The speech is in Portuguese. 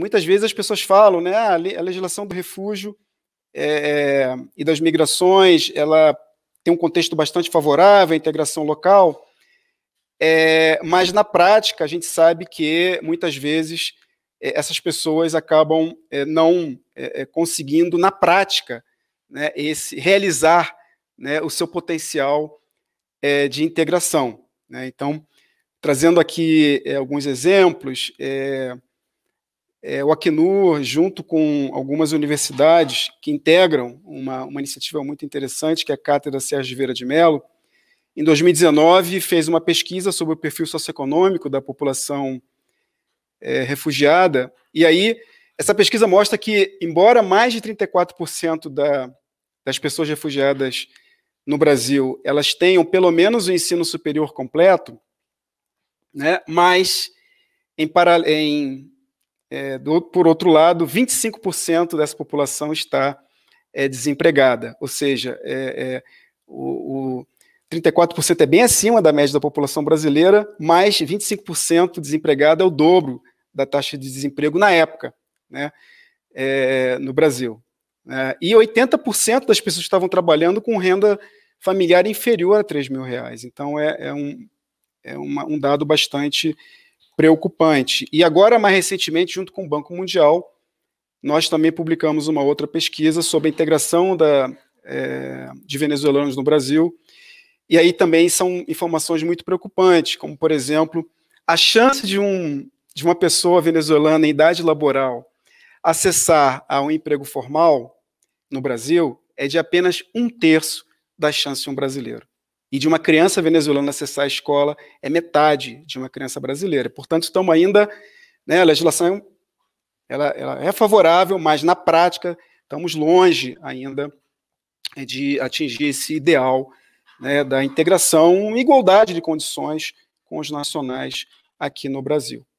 muitas vezes as pessoas falam, né, ah, a legislação do refúgio é, é, e das migrações, ela tem um contexto bastante favorável à integração local, é, mas na prática a gente sabe que muitas vezes é, essas pessoas acabam é, não é, conseguindo na prática né, esse realizar né, o seu potencial de integração. Né? Então, trazendo aqui alguns exemplos, é, o Acnur, junto com algumas universidades que integram uma, uma iniciativa muito interessante, que é a Cátedra Sérgio Vieira de Mello, em 2019 fez uma pesquisa sobre o perfil socioeconômico da população é, refugiada, e aí essa pesquisa mostra que, embora mais de 34% da, das pessoas refugiadas no Brasil elas tenham pelo menos o ensino superior completo, né, mas em, para, em é, do, por outro lado, 25% dessa população está é, desempregada, ou seja, é, é o, o 34% é bem acima da média da população brasileira, mas 25% desempregado é o dobro da taxa de desemprego na época, né, é, no Brasil. É, e 80% das pessoas estavam trabalhando com renda familiar inferior a 3 mil reais. Então é, é um, é uma, um dado bastante preocupante. E agora, mais recentemente, junto com o Banco Mundial, nós também publicamos uma outra pesquisa sobre a integração da, é, de venezuelanos no Brasil. E aí também são informações muito preocupantes, como, por exemplo, a chance de, um, de uma pessoa venezuelana em idade laboral acessar a um emprego formal no Brasil é de apenas um terço da chance de um brasileiro e de uma criança venezuelana acessar a escola é metade de uma criança brasileira. Portanto, estamos ainda, né, a legislação é ela, ela é favorável, mas na prática estamos longe ainda eh, de atingir esse ideal né, da integração, igualdade de condições com os nacionais aqui no Brasil.